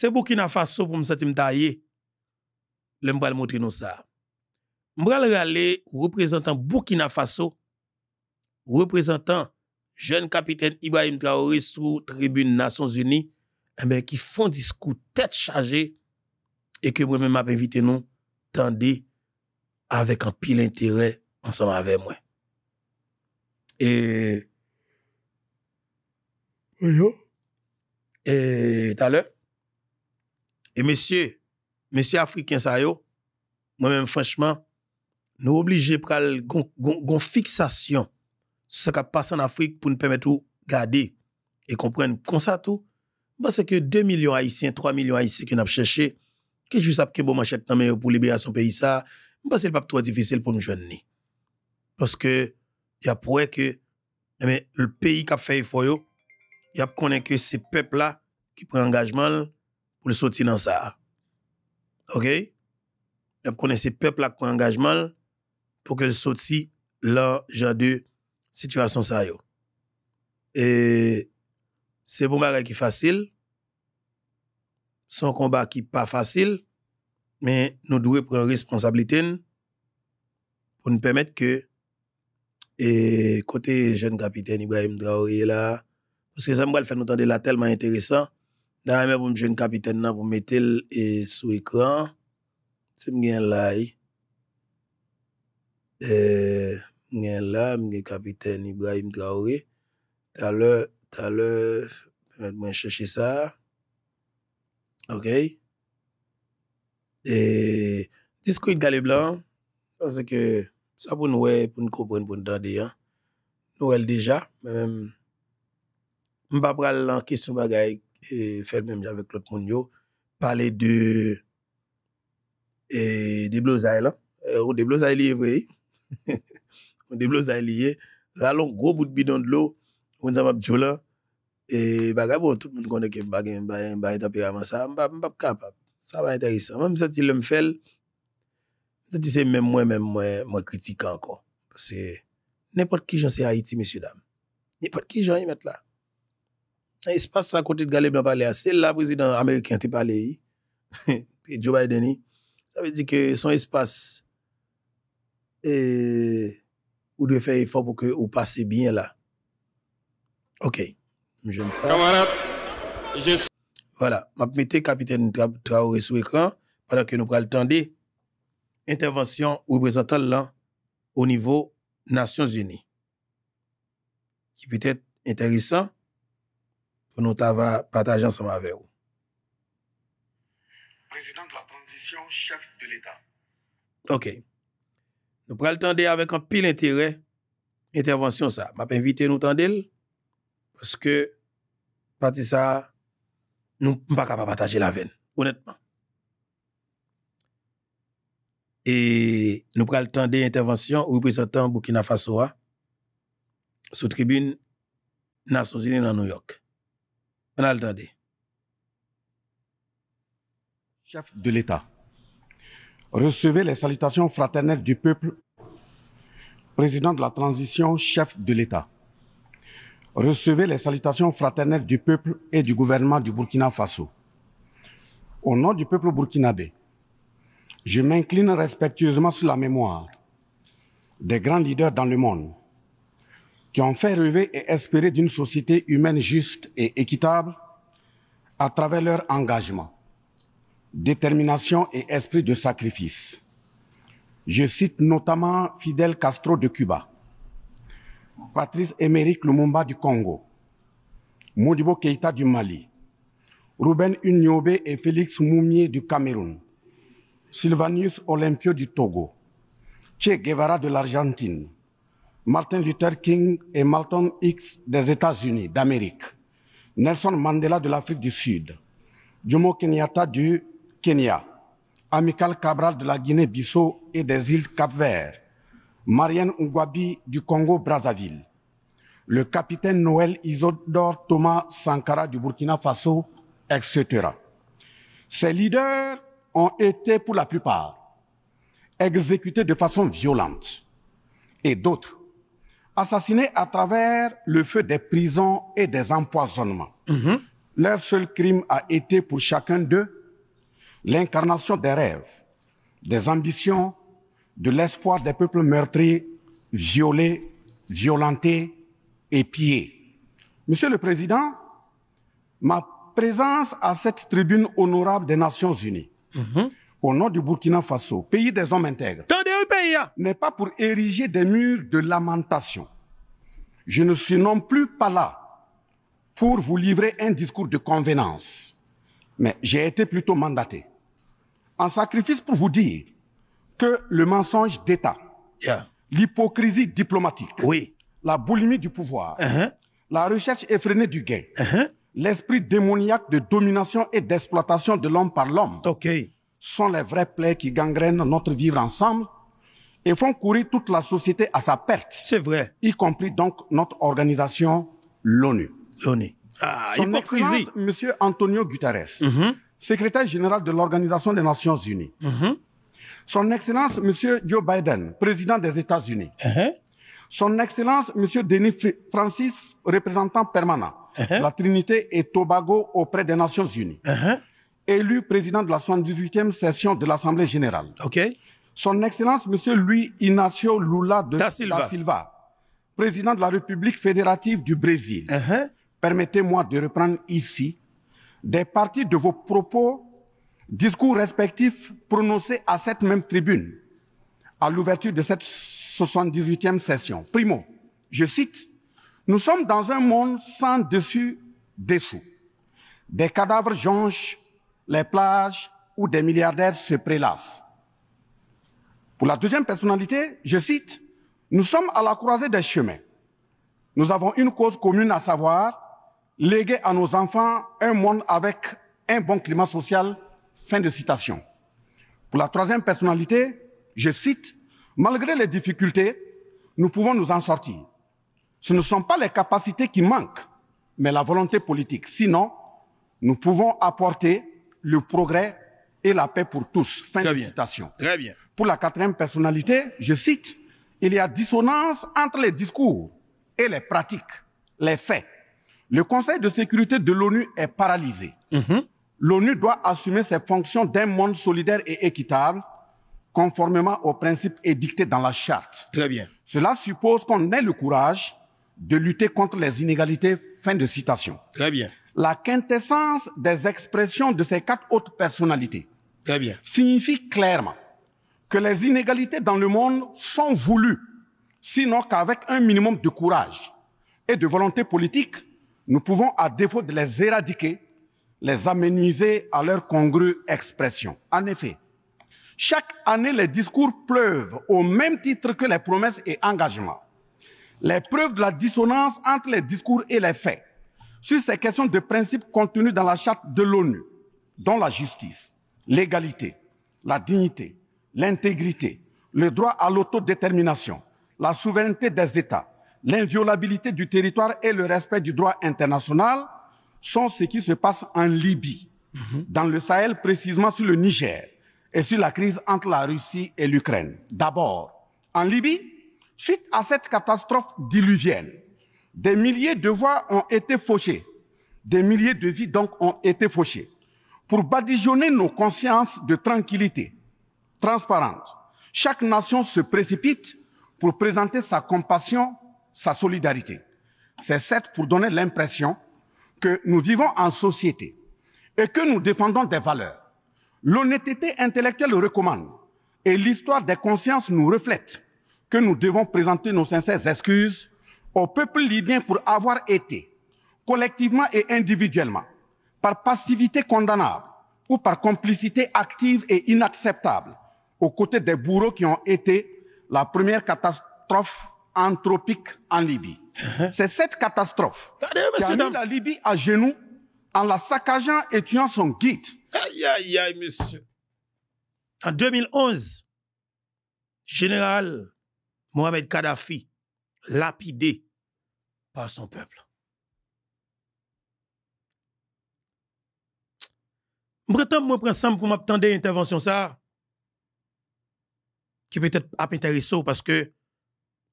C'est Burkina Faso pour me sentir taillé. vais vous montrer nous ça. parler représentant Burkina Faso, représentant jeune capitaine Ibrahim Traoré sous tribune Nations Unies, eh ben, qui font discours tête chargée et que moi-même m'a invité nous, tandis avec un pile intérêt ensemble avec moi. Et. Oui, et tout et messieurs, messieurs africains, ça moi-même, franchement, nous obligés pour une fixation sur ce qui passe en Afrique pour nous permettre de garder et comprendre comme ça tout. Parce que 2 millions haïtiens, 3 millions haïtiens qui nous cherché, que juste que bon machette pour libérer son pays, ça, c'est pas trop difficile pour nous. jeunes. Parce que, il y a pour que, le pays qui a fait effort, il y a qu'on que ces peuples-là qui prennent engagement, pour le sortir dans ça. OK? vous connaissez peuple peuples qui engagement pour que le sortir là, genre situation ça. Et c'est bon bagage qui est facile. Son combat qui n'est pas facile, mais nous devons prendre responsabilité pour nous permettre que, et côté jeune capitaine Ibrahim Traoré là, parce que ça me fait nous entendre là tellement intéressant, Dan eme pou mwen jen kapiten nan pou metel e sou ekran. Se mwen gen lai. E mwen gen la mwen gen kapiten Ibrahim Draoui. Tale, tale, mwen chèche sa. Ok. E diskwit gale blan. Pase ke sa pou noue pou nou kopwen pou nou tande. Nou el deja. Mwen pa pral lankis sou bagayik. et faire même avec l'autre monde parler de et des blousailles là euh, ou des blousailles liées oui ou des blousailles liées allons gros bout de bidon de l'eau on va oh là et bagay bon tout le monde connaît que bah bagay bagay tempérament ça bah m'pa capable ça va intéressant même si le me fait c'est même moi même moi moi critique encore parce que n'importe qui j'en sais Haïti messieurs dames n'importe qui j'en y mettre là espace à côté de Galé c'est là président américain qui parlé. Joe Biden. Ça veut dire que son espace vous devez doit faire effort pour que vous passez bien là. OK. Je ne sais Camarade, je vais Voilà, m'a capitaine Traoré sur écran pendant que nous prenons tendre intervention représentant là au niveau Nations Unies. Qui peut être intéressant nou ta va patajan sa ma ve ou. Prezident la transition chef de l'Etat. Ok. Nou pral tande avèk an pil interè intervansyon sa. M ap envite nou tande l pweske pati sa nou m baka pa patajan la ven. Ounetman. E nou pral tande intervansyon ou reprezentan Bukina Faso a sou tribune naso zili nan New York. Chef de l'État, recevez les salutations fraternelles du peuple, président de la transition, chef de l'État. Recevez les salutations fraternelles du peuple et du gouvernement du Burkina Faso. Au nom du peuple burkinabé, je m'incline respectueusement sur la mémoire des grands leaders dans le monde qui ont fait rêver et espérer d'une société humaine juste et équitable à travers leur engagement, détermination et esprit de sacrifice. Je cite notamment Fidel Castro de Cuba, Patrice Émeric Lumumba du Congo, Modibo Keita du Mali, Ruben Uniobe et Félix Moumier du Cameroun, Sylvanus Olympio du Togo, Che Guevara de l'Argentine, Martin Luther King et Malcolm X des États-Unis d'Amérique, Nelson Mandela de l'Afrique du Sud, Jomo Kenyatta du Kenya, Amical Cabral de la Guinée-Bissau et des îles Cap-Vert, Marianne Ngwabi du Congo-Brazzaville, le capitaine Noël Isodore Thomas Sankara du Burkina Faso, etc. Ces leaders ont été pour la plupart exécutés de façon violente et d'autres assassinés à travers le feu des prisons et des empoisonnements. Mhm. Leur seul crime a été pour chacun d'eux l'incarnation des rêves, des ambitions, de l'espoir des peuples meurtris, violés, violentés et pillés. Monsieur le Président, ma présence à cette tribune honorable des Nations Unies, mhm. au nom du Burkina Faso, pays des hommes intègres. Hein. n'est pas pour ériger des murs de lamentation. Je ne suis non plus pas là pour vous livrer un discours de convenance, mais j'ai été plutôt mandaté en sacrifice pour vous dire que le mensonge d'État, l'hypocrisie diplomatique, la boulimie du pouvoir, uh-huh. la recherche effrénée du gain, uh-huh. l'esprit démoniaque de domination et d'exploitation de l'homme par l'homme, sont les vraies plaies qui gangrènent notre vivre ensemble et font courir toute la société à sa perte. C'est vrai. Y compris donc notre organisation, l'ONU. L'ONU. Ah, Son Monsieur Antonio Guterres, mm-hmm. secrétaire général de l'Organisation des Nations Unies. Mm-hmm. Son Excellence, Monsieur Joe Biden, président des États-Unis. Uh-huh. Son Excellence, Monsieur Denis Francis, représentant permanent, de uh-huh. la Trinité et Tobago auprès des Nations Unies. Uh-huh. Élu président de la 78e session de l'Assemblée générale. OK. Son Excellence, Monsieur Louis Inacio Lula de da Silva, président de la République fédérative du Brésil, uh-huh. permettez-moi de reprendre ici des parties de vos propos, discours respectifs prononcés à cette même tribune à l'ouverture de cette 78e session. Primo, je cite, Nous sommes dans un monde sans dessus, dessous. Des cadavres jonchent les plages où des milliardaires se prélassent. Pour la deuxième personnalité, je cite, Nous sommes à la croisée des chemins. Nous avons une cause commune, à savoir léguer à nos enfants un monde avec un bon climat social. Fin de citation. Pour la troisième personnalité, je cite, Malgré les difficultés, nous pouvons nous en sortir. Ce ne sont pas les capacités qui manquent, mais la volonté politique. Sinon, nous pouvons apporter le progrès et la paix pour tous. Fin de citation. Très bien. Pour la quatrième personnalité, je cite, il y a dissonance entre les discours et les pratiques, les faits. Le Conseil de sécurité de l'ONU est paralysé. Mhm. L'ONU doit assumer ses fonctions d'un monde solidaire et équitable, conformément aux principes édictés dans la charte. Très bien. Cela suppose qu'on ait le courage de lutter contre les inégalités. Fin de citation. Très bien. La quintessence des expressions de ces quatre autres personnalités signifie clairement que les inégalités dans le monde sont voulues, sinon qu'avec un minimum de courage et de volonté politique, nous pouvons, à défaut de les éradiquer, les améniser à leur congrue expression. En effet, chaque année, les discours pleuvent au même titre que les promesses et engagements. Les preuves de la dissonance entre les discours et les faits sur ces questions de principes contenues dans la charte de l'ONU, dont la justice, l'égalité, la dignité, l'intégrité, le droit à l'autodétermination, la souveraineté des États, l'inviolabilité du territoire et le respect du droit international sont ce qui se passe en Libye, dans le Sahel, précisément sur le Niger, et sur la crise entre la Russie et l'Ukraine. D'abord, en Libye, suite à cette catastrophe diluvienne, des milliers de voies ont été fauchées, des milliers de vies donc ont été fauchées. Pour badigeonner nos consciences de tranquillité, transparente. Chaque nation se précipite pour présenter sa compassion, sa solidarité. C'est certes pour donner l'impression que nous vivons en société et que nous défendons des valeurs. L'honnêteté intellectuelle le recommande et l'histoire des consciences nous reflète que nous devons présenter nos sincères excuses au peuple libyen pour avoir été, collectivement et individuellement, par passivité condamnable ou par complicité active et inacceptable, aux côtés des bourreaux qui ont été la première catastrophe anthropique en Libye. Uh-huh. C'est cette catastrophe qui a mis la Libye à genoux en la saccageant et tuant son guide. Aïe, aïe, aïe, monsieur. En 2011, général Mohamed Kadhafi, lapidé par son peuple. Bretan, moi, prends pour m'attendre intervention ça qui peut-être peu intéressé parce que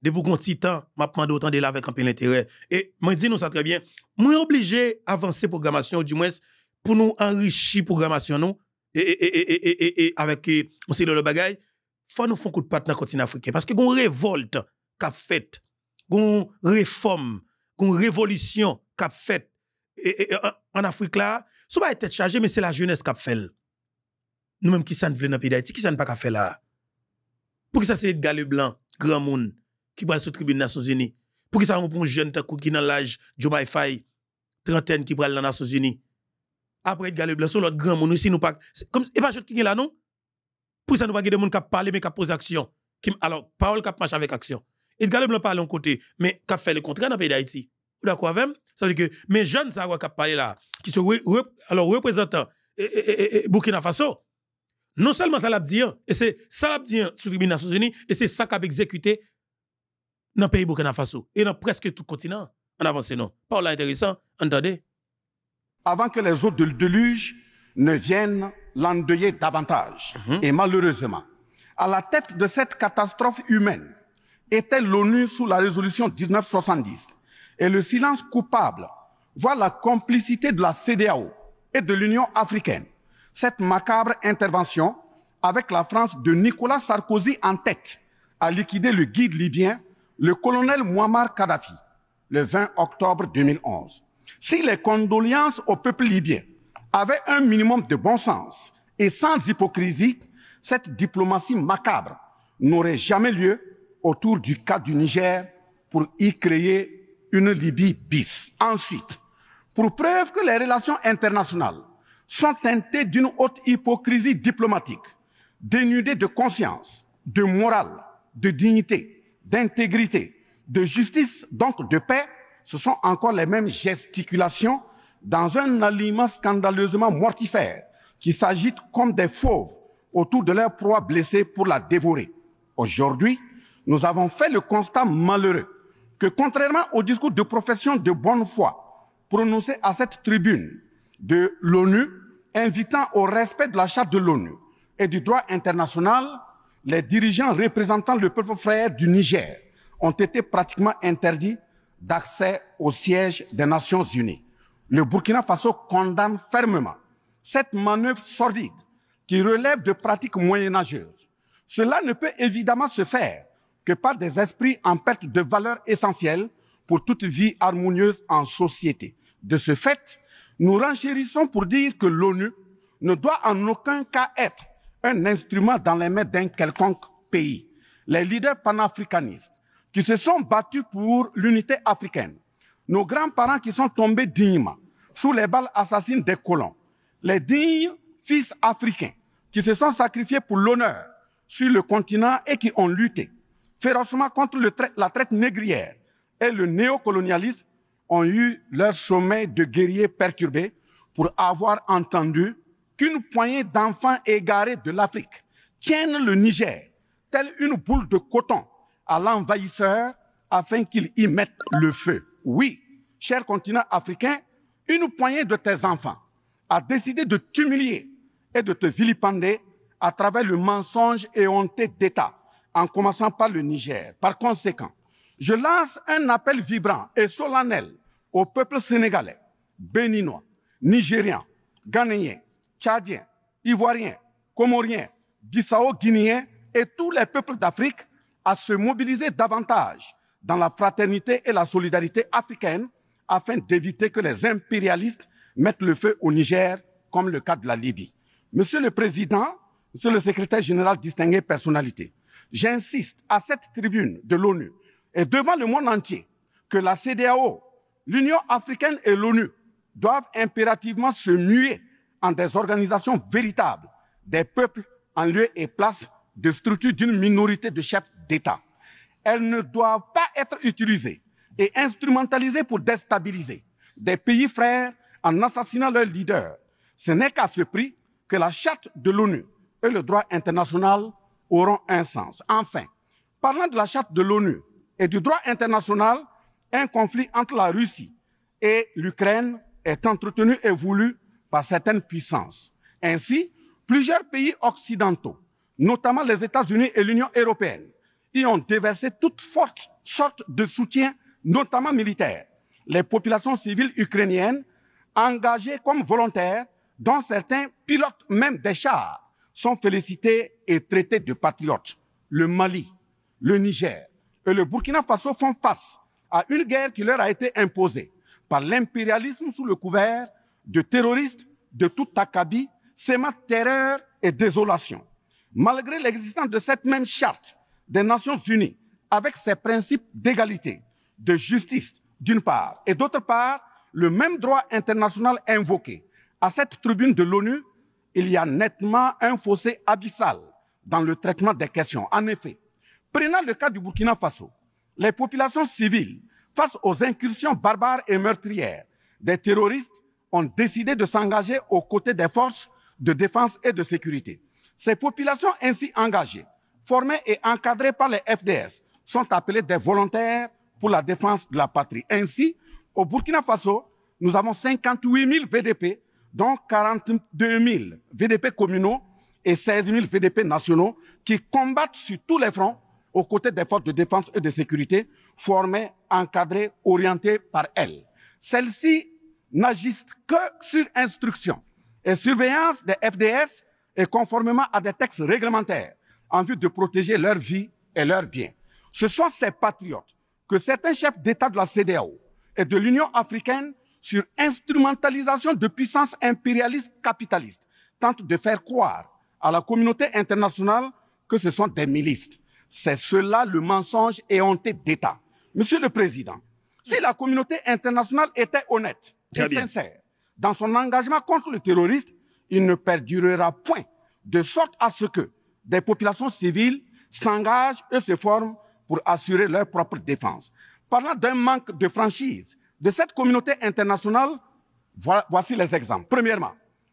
depuis un petit temps, m'a demandé autant de là avec un peu d'intérêt. Et moi dis nous ça très bien, moi obligé avancer programmation du moins pour nous enrichir programmation nous et, avec aussi le bagage, faut nous faire coup de patte dans le continent africain parce que gon révolte qu'a fait, gon réforme, gon révolution qu'a fait en Afrique là, ça va être chargé mais c'est la jeunesse qu'a fait. Nous-mêmes qui ça ne dans le pays d'Haïti, qui ça ne pas fait là. Pour que ça, c'est Edgar Leblanc, grand monde, qui va sur la tribune des Nations Unies. Pour que ça, on prend un jeune qui est dans l'âge, Joe Faye, trentaine, qui prend dans les Nations Unies. Après Edgar Leblanc, sur l'autre grand monde aussi, nous pas. Comme, et pas qui est là, non? Pour ça, nous pas des gens qui parlent, mais qui pose action. alors, parole qui marche avec action. Edgar Leblanc parle l'autre côté, mais qui fait le contraire dans le pays d'Haïti. Vous d'accord même, Ça veut dire que mes jeunes, ça, qui parler là, qui sont alors, représentants Burkina Faso, non seulement ça l'a dit, et c'est ça l'a dit sur les Nations Unies, et c'est ça qu'a exécuté dans le pays Burkina Faso et dans presque tout le continent. En avance, non. Pas là intéressant, entendez. Avant que les eaux de déluge ne viennent l'endeuiller davantage. Mhm. Et malheureusement, à la tête de cette catastrophe humaine était l'ONU sous la résolution 1970. Et le silence coupable voit la complicité de la CDAO et de l'Union africaine cette macabre intervention avec la France de Nicolas Sarkozy en tête a liquidé le guide libyen, le colonel Muammar Kadhafi, le 20 octobre 2011. Si les condoléances au peuple libyen avaient un minimum de bon sens et sans hypocrisie, cette diplomatie macabre n'aurait jamais lieu autour du cas du Niger pour y créer une Libye bis. Ensuite, pour preuve que les relations internationales sont teintés d'une haute hypocrisie diplomatique, dénudés de conscience, de morale, de dignité, d'intégrité, de justice, donc de paix, ce sont encore les mêmes gesticulations dans un aliment scandaleusement mortifère qui s'agitent comme des fauves autour de leur proie blessée pour la dévorer. Aujourd'hui, nous avons fait le constat malheureux que contrairement au discours de profession de bonne foi prononcé à cette tribune de l'ONU invitant au respect de la charte de l'ONU et du droit international, les dirigeants représentant le peuple frère du Niger ont été pratiquement interdits d'accès au siège des Nations Unies. Le Burkina Faso condamne fermement cette manœuvre sordide qui relève de pratiques moyenâgeuses. Cela ne peut évidemment se faire que par des esprits en perte de valeur essentielles pour toute vie harmonieuse en société. De ce fait, nous renchérissons pour dire que l'ONU ne doit en aucun cas être un instrument dans les mains d'un quelconque pays. Les leaders panafricanistes qui se sont battus pour l'unité africaine, nos grands-parents qui sont tombés dignement sous les balles assassines des colons, les dignes fils africains qui se sont sacrifiés pour l'honneur sur le continent et qui ont lutté férocement contre la traite négrière et le néocolonialisme ont eu leur sommeil de guerriers perturbé pour avoir entendu qu'une poignée d'enfants égarés de l'Afrique tiennent le Niger, telle une boule de coton, à l'envahisseur afin qu'il y mette le feu. Oui, cher continent africain, une poignée de tes enfants a décidé de t'humilier et de te vilipender à travers le mensonge et honte d'État, en commençant par le Niger. Par conséquent, je lance un appel vibrant et solennel au peuple sénégalais, béninois, nigérien, ghanéens, tchadien, ivoirien, comorien, bissau-guinéen et tous les peuples d'Afrique à se mobiliser davantage dans la fraternité et la solidarité africaine afin d'éviter que les impérialistes mettent le feu au Niger, comme le cas de la Libye. Monsieur le Président, Monsieur le Secrétaire général distingué personnalité, j'insiste à cette tribune de l'ONU et devant le monde entier que la CDAO, l'Union africaine et l'ONU doivent impérativement se muer en des organisations véritables des peuples en lieu et place de structures d'une minorité de chefs d'État. Elles ne doivent pas être utilisées et instrumentalisées pour déstabiliser des pays frères en assassinant leurs leaders. Ce n'est qu'à ce prix que la charte de l'ONU et le droit international auront un sens. Enfin, parlant de la charte de l'ONU et du droit international, un conflit entre la Russie et l'Ukraine est entretenu et voulu par certaines puissances. Ainsi, plusieurs pays occidentaux, notamment les États-Unis et l'Union européenne, y ont déversé toute forte sorte de soutien, notamment militaire. Les populations civiles ukrainiennes, engagées comme volontaires, dont certains pilotes même des chars, sont félicités et traités de patriotes. Le Mali, le Niger, et le Burkina Faso font face à une guerre qui leur a été imposée par l'impérialisme sous le couvert de terroristes de tout c'est ma terreur et désolation. Malgré l'existence de cette même charte des Nations Unies, avec ses principes d'égalité, de justice d'une part, et d'autre part, le même droit international invoqué, à cette tribune de l'ONU, il y a nettement un fossé abyssal dans le traitement des questions. En effet, Prenant le cas du Burkina Faso, les populations civiles, face aux incursions barbares et meurtrières des terroristes, ont décidé de s'engager aux côtés des forces de défense et de sécurité. Ces populations ainsi engagées, formées et encadrées par les FDS, sont appelées des volontaires pour la défense de la patrie. Ainsi, au Burkina Faso, nous avons 58 000 VDP, dont 42 000 VDP communaux et 16 000 VDP nationaux, qui combattent sur tous les fronts aux côtés des forces de défense et de sécurité, formées, encadrées, orientées par elles. Celles-ci n'agissent que sur instruction et surveillance des FDS et conformément à des textes réglementaires en vue de protéger leur vie et leurs biens. Ce sont ces patriotes que certains chefs d'État de la CDAO et de l'Union africaine, sur instrumentalisation de puissances impérialistes capitalistes, tentent de faire croire à la communauté internationale que ce sont des milices c'est cela le mensonge et honte d'État. Monsieur le Président, si la communauté internationale était honnête et bien. sincère dans son engagement contre le terroriste, il ne perdurera point, de sorte à ce que des populations civiles s'engagent et se forment pour assurer leur propre défense. Parlant d'un manque de franchise de cette communauté internationale, voici les exemples. Premièrement,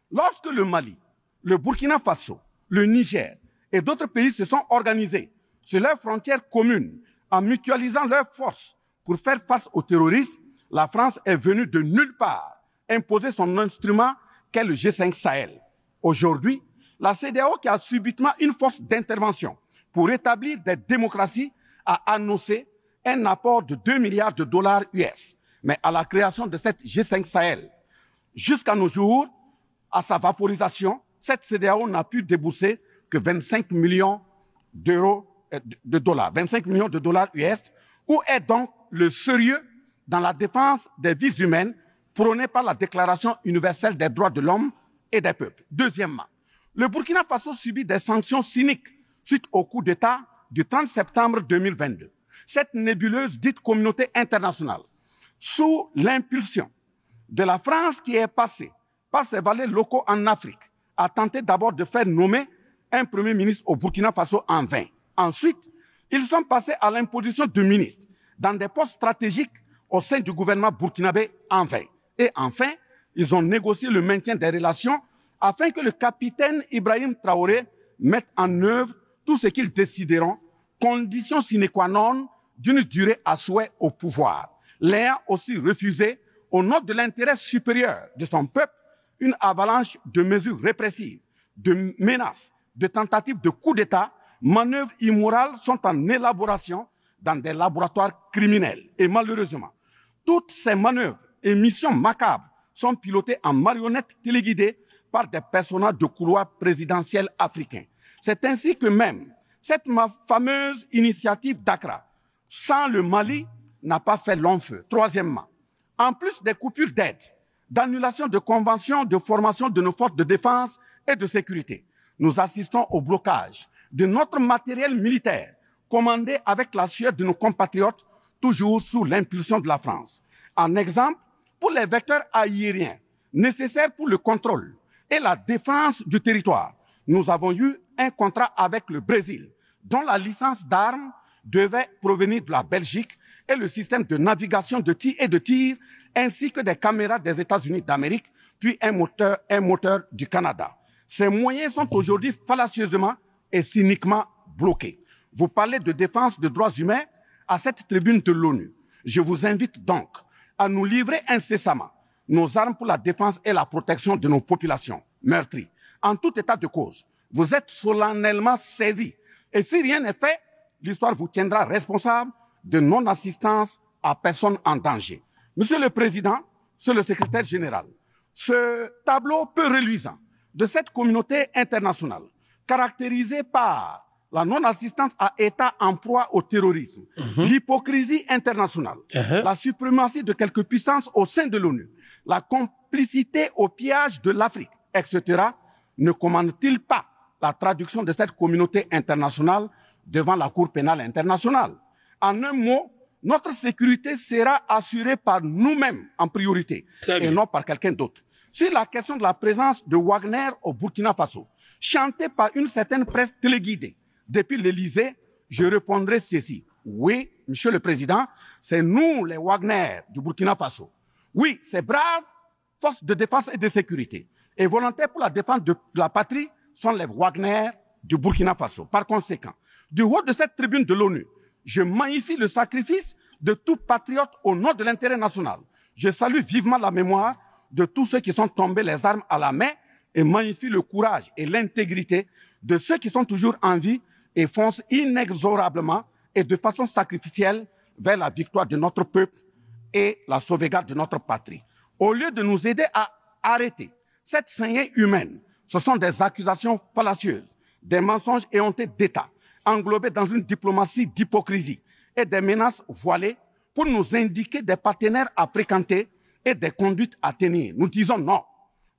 lorsque le Mali, le Burkina Faso, le Niger et d'autres pays se sont organisés sur leurs frontières communes, en mutualisant leurs forces pour faire face au terrorisme, la France est venue de nulle part imposer son instrument qu'est le G5 Sahel. Aujourd'hui, la CDAO, qui a subitement une force d'intervention pour rétablir des démocraties, a annoncé un apport de 2 milliards de dollars US, mais à la création de cette G5 Sahel. Jusqu'à nos jours, à sa vaporisation, cette CDAO n'a pu débourser que 25 millions d'euros euh, de dollars, 25 millions de dollars US. Où est donc le sérieux dans la défense des vies humaines prônée par la Déclaration universelle des droits de l'homme et des peuples Deuxièmement, le Burkina Faso subit des sanctions cyniques suite au coup d'État du 30 septembre 2022. Cette nébuleuse dite communauté internationale, sous l'impulsion de la France qui est passée par ses valets locaux en Afrique, a tenté d'abord de faire nommer un premier ministre au Burkina Faso en vain. Ensuite, ils sont passés à l'imposition de ministres dans des postes stratégiques au sein du gouvernement burkinabé en vain. Et enfin, ils ont négocié le maintien des relations afin que le capitaine Ibrahim Traoré mette en œuvre tout ce qu'ils décideront, condition sine qua non d'une durée à souhait au pouvoir. L'ayant aussi refusé, au nom de l'intérêt supérieur de son peuple, une avalanche de mesures répressives, de menaces, de tentatives de coup d'État manœuvres immorales sont en élaboration dans des laboratoires criminels. Et malheureusement, toutes ces manœuvres et missions macabres sont pilotées en marionnettes téléguidées par des personnages de couloirs présidentiels africains. C'est ainsi que même cette fameuse initiative d'Accra, sans le Mali, n'a pas fait long feu. Troisièmement, en plus des coupures d'aide, d'annulation de conventions de formation de nos forces de défense et de sécurité, nous assistons au blocage de notre matériel militaire, commandé avec la sueur de nos compatriotes, toujours sous l'impulsion de la France. En exemple, pour les vecteurs aériens nécessaires pour le contrôle et la défense du territoire, nous avons eu un contrat avec le Brésil, dont la licence d'armes devait provenir de la Belgique et le système de navigation de tir et de tir, ainsi que des caméras des États-Unis d'Amérique, puis un moteur, un moteur du Canada. Ces moyens sont aujourd'hui fallacieusement est cyniquement bloqué. Vous parlez de défense des droits humains à cette tribune de l'ONU. Je vous invite donc à nous livrer incessamment nos armes pour la défense et la protection de nos populations meurtries. En tout état de cause, vous êtes solennellement saisis. Et si rien n'est fait, l'histoire vous tiendra responsable de non-assistance à personne en danger. Monsieur le Président, Monsieur le Secrétaire général, ce tableau peu reluisant de cette communauté internationale caractérisé par la non-assistance à État en proie au terrorisme, mhm. l'hypocrisie internationale, mhm. la suprématie de quelques puissances au sein de l'ONU, la complicité au piège de l'Afrique, etc., ne commande-t-il pas la traduction de cette communauté internationale devant la Cour pénale internationale En un mot, notre sécurité sera assurée par nous-mêmes en priorité et non par quelqu'un d'autre. Sur la question de la présence de Wagner au Burkina Faso, chanté par une certaine presse téléguidée. Depuis l'Élysée, je répondrai ceci. Oui, Monsieur le Président, c'est nous les Wagner du Burkina Faso. Oui, ces braves forces de défense et de sécurité et volontaires pour la défense de la patrie sont les Wagner du Burkina Faso. Par conséquent, du haut de cette tribune de l'ONU, je magnifie le sacrifice de tout patriote au nom de l'intérêt national. Je salue vivement la mémoire de tous ceux qui sont tombés les armes à la main et magnifie le courage et l'intégrité de ceux qui sont toujours en vie et foncent inexorablement et de façon sacrificielle vers la victoire de notre peuple et la sauvegarde de notre patrie. Au lieu de nous aider à arrêter cette saignée humaine, ce sont des accusations fallacieuses, des mensonges éhontés d'État, englobés dans une diplomatie d'hypocrisie et des menaces voilées pour nous indiquer des partenaires à fréquenter et des conduites à tenir. Nous disons non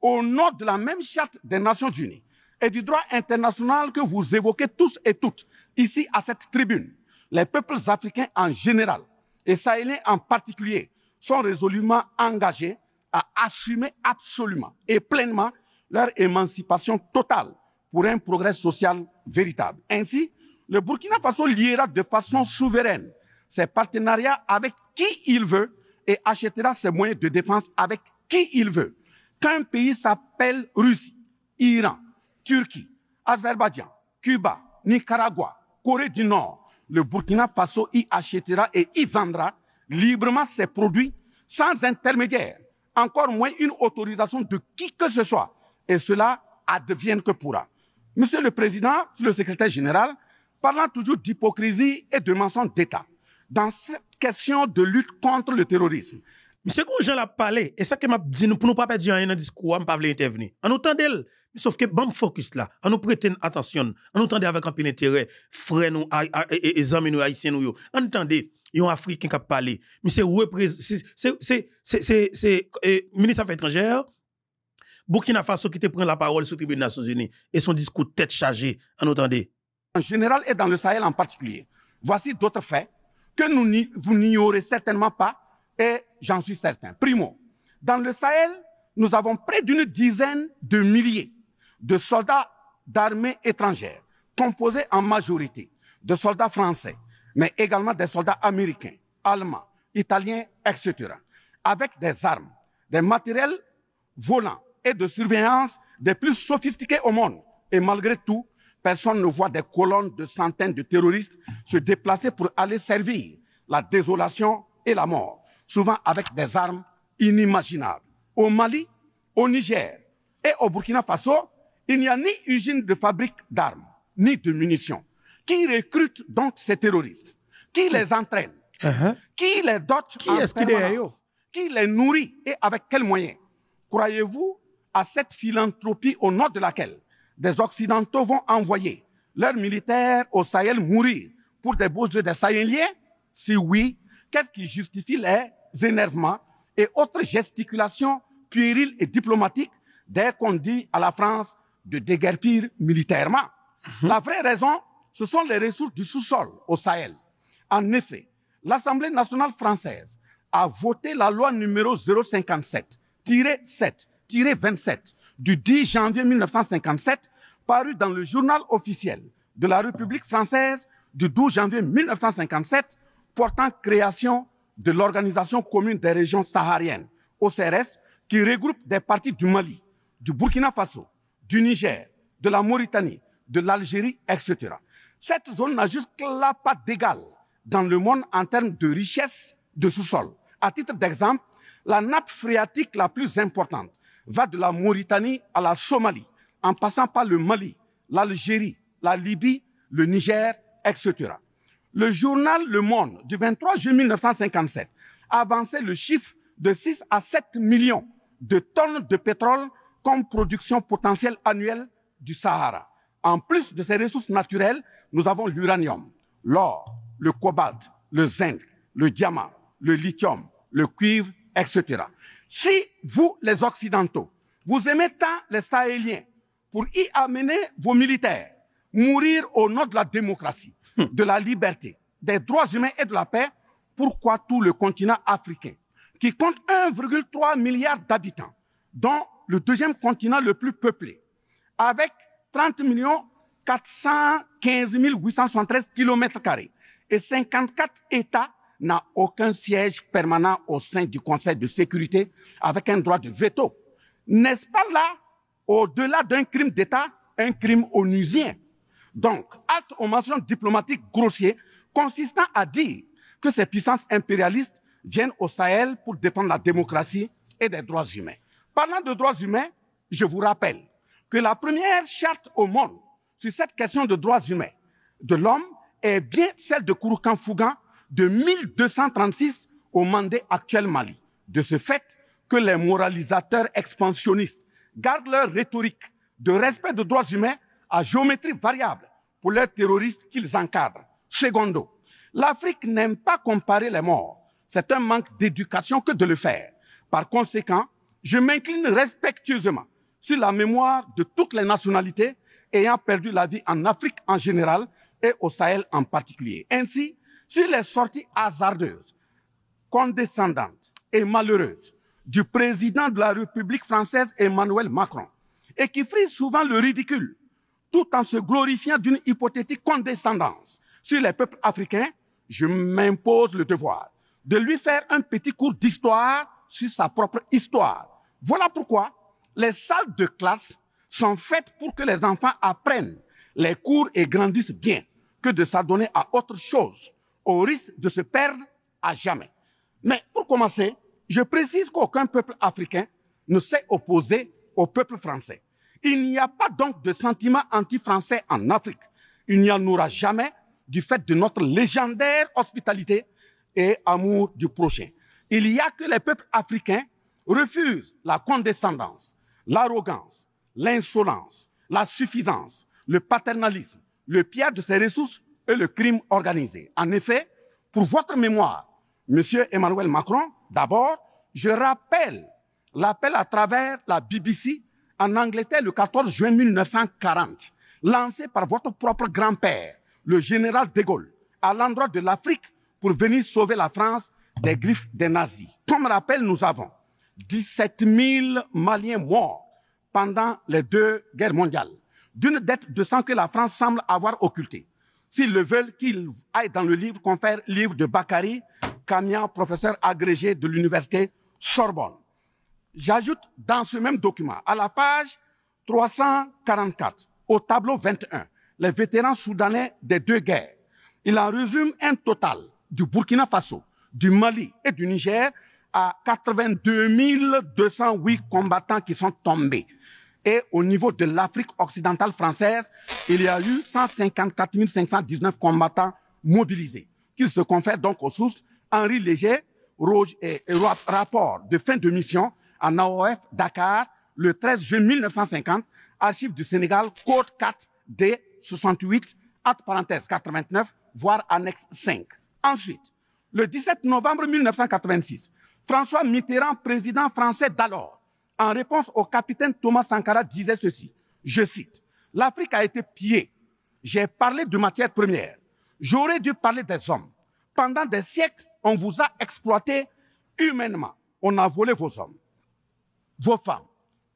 au nom de la même charte des Nations Unies et du droit international que vous évoquez tous et toutes ici à cette tribune, les peuples africains en général et sahéliens en particulier sont résolument engagés à assumer absolument et pleinement leur émancipation totale pour un progrès social véritable. Ainsi, le Burkina Faso liera de façon souveraine ses partenariats avec qui il veut et achètera ses moyens de défense avec qui il veut qu'un pays s'appelle Russie, Iran, Turquie, Azerbaïdjan, Cuba, Nicaragua, Corée du Nord, le Burkina Faso y achètera et y vendra librement ses produits sans intermédiaire, encore moins une autorisation de qui que ce soit. Et cela advienne que pourra. Monsieur le Président, le secrétaire général, parlant toujours d'hypocrisie et de mensonge d'État dans cette question de lutte contre le terrorisme, mais que Jean l'a parlé, et ça que m'a dit, pour nous pas perdre rien dans discours, je hein, pas intervenir. En autant d'elle, sauf que bon focus là, en nous prêtant attention, en nous tendez avec un peu d'intérêt, frère nous, et amis nous, haïtiens nous, en Entendez, il y a un Africain qui a parlé. mais c'est, le eh, ministre des Affaires étrangères, Burkina Faso qui te prend la parole sur le tribunal des Nations Unies, et son discours tête chargée, en entendez. En général et dans le Sahel en particulier, voici d'autres faits que nous, vous n'ignorez certainement pas et j'en suis certain. Primo, dans le Sahel, nous avons près d'une dizaine de milliers de soldats d'armées étrangères, composés en majorité de soldats français, mais également des soldats américains, allemands, italiens, etc., avec des armes, des matériels volants et de surveillance des plus sophistiqués au monde. Et malgré tout, personne ne voit des colonnes de centaines de terroristes se déplacer pour aller servir la désolation et la mort souvent avec des armes inimaginables. Au Mali, au Niger et au Burkina Faso, il n'y a ni usine de fabrique d'armes, ni de munitions. Qui recrute donc ces terroristes Qui les entraîne uh-huh. Qui les dote Qui qui les nourrit et avec quels moyens Croyez-vous à cette philanthropie au nom de laquelle des Occidentaux vont envoyer leurs militaires au Sahel mourir pour des beaux yeux des Sahéliens Si oui, qu'est-ce qui justifie les énervements et autres gesticulations puériles et diplomatiques dès qu'on dit à la France de déguerpir militairement. Mhm. La vraie raison, ce sont les ressources du sous-sol au Sahel. En effet, l'Assemblée nationale française a voté la loi numéro 057-7-27 du 10 janvier 1957, parue dans le journal officiel de la République française du 12 janvier 1957, portant création de l'Organisation commune des régions sahariennes, OCRS, qui regroupe des parties du Mali, du Burkina Faso, du Niger, de la Mauritanie, de l'Algérie, etc. Cette zone n'a jusque-là pas d'égal dans le monde en termes de richesse de sous-sol. À titre d'exemple, la nappe phréatique la plus importante va de la Mauritanie à la Somalie, en passant par le Mali, l'Algérie, la Libye, le Niger, etc le journal Le Monde du 23 juin 1957 avançait le chiffre de 6 à 7 millions de tonnes de pétrole comme production potentielle annuelle du Sahara. En plus de ces ressources naturelles, nous avons l'uranium, l'or, le cobalt, le zinc, le diamant, le lithium, le cuivre, etc. Si vous, les Occidentaux, vous aimez tant les Sahéliens pour y amener vos militaires, mourir au nom de la démocratie, hmm. de la liberté, des droits humains et de la paix, pourquoi tout le continent africain, qui compte 1,3 milliard d'habitants, dont le deuxième continent le plus peuplé, avec 30 millions 415 873 km et 54 États, n'a aucun siège permanent au sein du Conseil de sécurité avec un droit de veto. N'est-ce pas là, au-delà d'un crime d'État, un crime onusien donc, acte aux mentions diplomatiques grossiers consistant à dire que ces puissances impérialistes viennent au Sahel pour défendre la démocratie et des droits humains. Parlant de droits humains, je vous rappelle que la première charte au monde sur cette question de droits humains de l'homme est bien celle de Kouroukan Fougan de 1236 au mandat actuel Mali. De ce fait que les moralisateurs expansionnistes gardent leur rhétorique de respect des droits humains à géométrie variable pour les terroristes qu'ils encadrent. Secondo, l'Afrique n'aime pas comparer les morts. C'est un manque d'éducation que de le faire. Par conséquent, je m'incline respectueusement sur la mémoire de toutes les nationalités ayant perdu la vie en Afrique en général et au Sahel en particulier. Ainsi, sur les sorties hasardeuses, condescendantes et malheureuses du président de la République française Emmanuel Macron, et qui frisent souvent le ridicule tout en se glorifiant d'une hypothétique condescendance sur les peuples africains, je m'impose le devoir de lui faire un petit cours d'histoire sur sa propre histoire. Voilà pourquoi les salles de classe sont faites pour que les enfants apprennent les cours et grandissent bien, que de s'adonner à autre chose, au risque de se perdre à jamais. Mais pour commencer, je précise qu'aucun peuple africain ne s'est opposé au peuple français. Il n'y a pas donc de sentiment anti-français en Afrique. Il n'y en aura jamais du fait de notre légendaire hospitalité et amour du prochain. Il y a que les peuples africains refusent la condescendance, l'arrogance, l'insolence, la suffisance, le paternalisme, le pillage de ses ressources et le crime organisé. En effet, pour votre mémoire, Monsieur Emmanuel Macron, d'abord, je rappelle l'appel à travers la BBC en Angleterre le 14 juin 1940, lancé par votre propre grand-père, le général de Gaulle, à l'endroit de l'Afrique pour venir sauver la France des griffes des nazis. Comme rappel, nous avons 17 000 Maliens morts pendant les deux guerres mondiales, d'une dette de sang que la France semble avoir occultée. S'ils le veulent, qu'ils aillent dans le livre qu'on confère livre de Bakary, Kamia, professeur agrégé de l'université Sorbonne. J'ajoute dans ce même document, à la page 344, au tableau 21, les vétérans soudanais des deux guerres. Il en résume un total du Burkina Faso, du Mali et du Niger à 82 208 combattants qui sont tombés. Et au niveau de l'Afrique occidentale française, il y a eu 154 519 combattants mobilisés, qui se confèrent donc aux sources Henri Léger, rouge et, et rapport de fin de mission en AOF Dakar le 13 juin 1950, archives du Sénégal, code 4 D 68, entre parenthèses 89, voire annexe 5. Ensuite, le 17 novembre 1986, François Mitterrand, président français d'alors, en réponse au capitaine Thomas Sankara, disait ceci, je cite, L'Afrique a été pillée. J'ai parlé de matières premières. J'aurais dû parler des hommes. Pendant des siècles, on vous a exploité humainement. On a volé vos hommes vos femmes,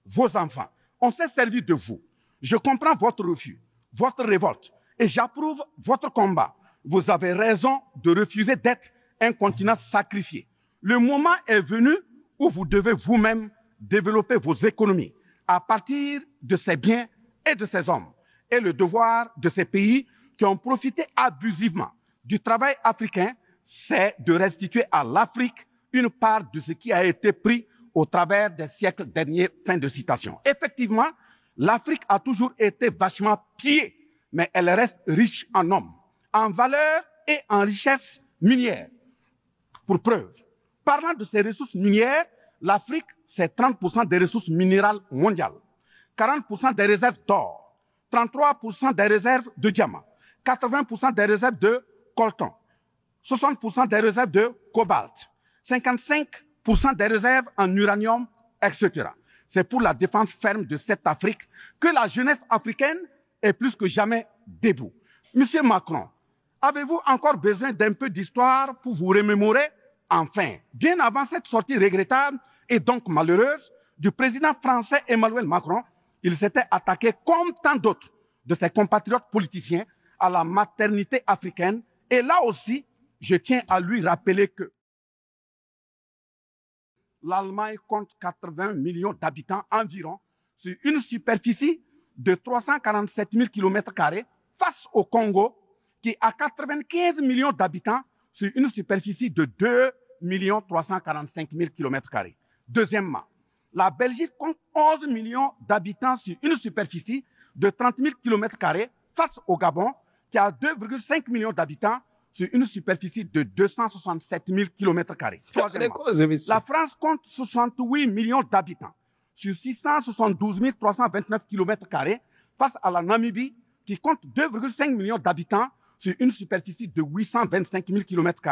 vos enfants. On s'est servi de vous. Je comprends votre refus, votre révolte, et j'approuve votre combat. Vous avez raison de refuser d'être un continent sacrifié. Le moment est venu où vous devez vous-même développer vos économies à partir de ces biens et de ces hommes, et le devoir de ces pays qui ont profité abusivement du travail africain, c'est de restituer à l'Afrique une part de ce qui a été pris au travers des siècles derniers. Fin de citation. Effectivement, l'Afrique a toujours été vachement pillée, mais elle reste riche en hommes, en valeurs et en richesses minières. Pour preuve, parlant de ces ressources minières, l'Afrique, c'est 30% des ressources minérales mondiales, 40% des réserves d'or, 33% des réserves de diamants, 80% des réserves de coltan, 60% des réserves de cobalt, 55 des réserves en uranium, etc. C'est pour la défense ferme de cette Afrique que la jeunesse africaine est plus que jamais debout. Monsieur Macron, avez-vous encore besoin d'un peu d'histoire pour vous remémorer Enfin, bien avant cette sortie regrettable et donc malheureuse du président français Emmanuel Macron, il s'était attaqué, comme tant d'autres de ses compatriotes politiciens, à la maternité africaine. Et là aussi, je tiens à lui rappeler que l'Allemagne compte 80 millions d'habitants environ sur une superficie de 347 000 km face au Congo qui a 95 millions d'habitants sur une superficie de 2 345 000 km. Deuxièmement, la Belgique compte 11 millions d'habitants sur une superficie de 30 000 km face au Gabon qui a 2,5 millions d'habitants sur une superficie de 267 000 km. La France compte 68 millions d'habitants sur 672 329 km face à la Namibie qui compte 2,5 millions d'habitants sur une superficie de 825 000 km.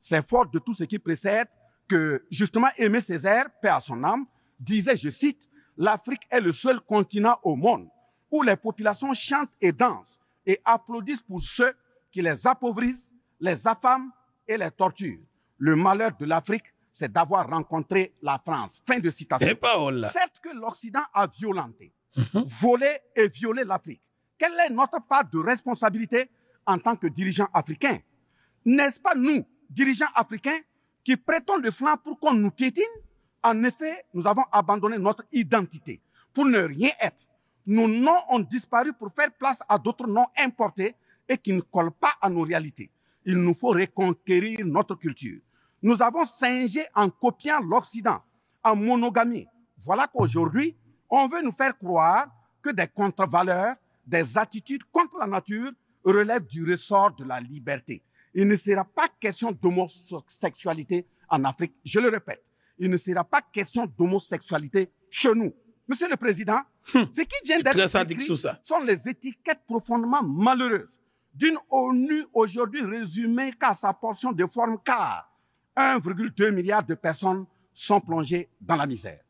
C'est fort de tout ce qui précède que justement Aimé Césaire, paix à son âme, disait, je cite, L'Afrique est le seul continent au monde où les populations chantent et dansent et applaudissent pour ceux qui les appauvrissent, les affament et les torturent. Le malheur de l'Afrique, c'est d'avoir rencontré la France. Fin de citation. Certes que l'Occident a violenté, mhm. volé et violé l'Afrique. Quelle est notre part de responsabilité en tant que dirigeants africains N'est-ce pas nous, dirigeants africains, qui prêtons le flanc pour qu'on nous piétine En effet, nous avons abandonné notre identité pour ne rien être. Nos noms ont disparu pour faire place à d'autres noms importés et qui ne collent pas à nos réalités. Il nous faut reconquérir notre culture. Nous avons singé en copiant l'Occident, en monogamie. Voilà qu'aujourd'hui, on veut nous faire croire que des contre-valeurs, des attitudes contre la nature relèvent du ressort de la liberté. Il ne sera pas question d'homosexualité en Afrique. Je le répète, il ne sera pas question d'homosexualité chez nous. Monsieur le Président, hum. ce qui vient d'être écrit sont les étiquettes profondément malheureuses d'une ONU aujourd'hui résumée qu'à sa portion de forme car 1,2 milliard de personnes sont plongées dans la misère.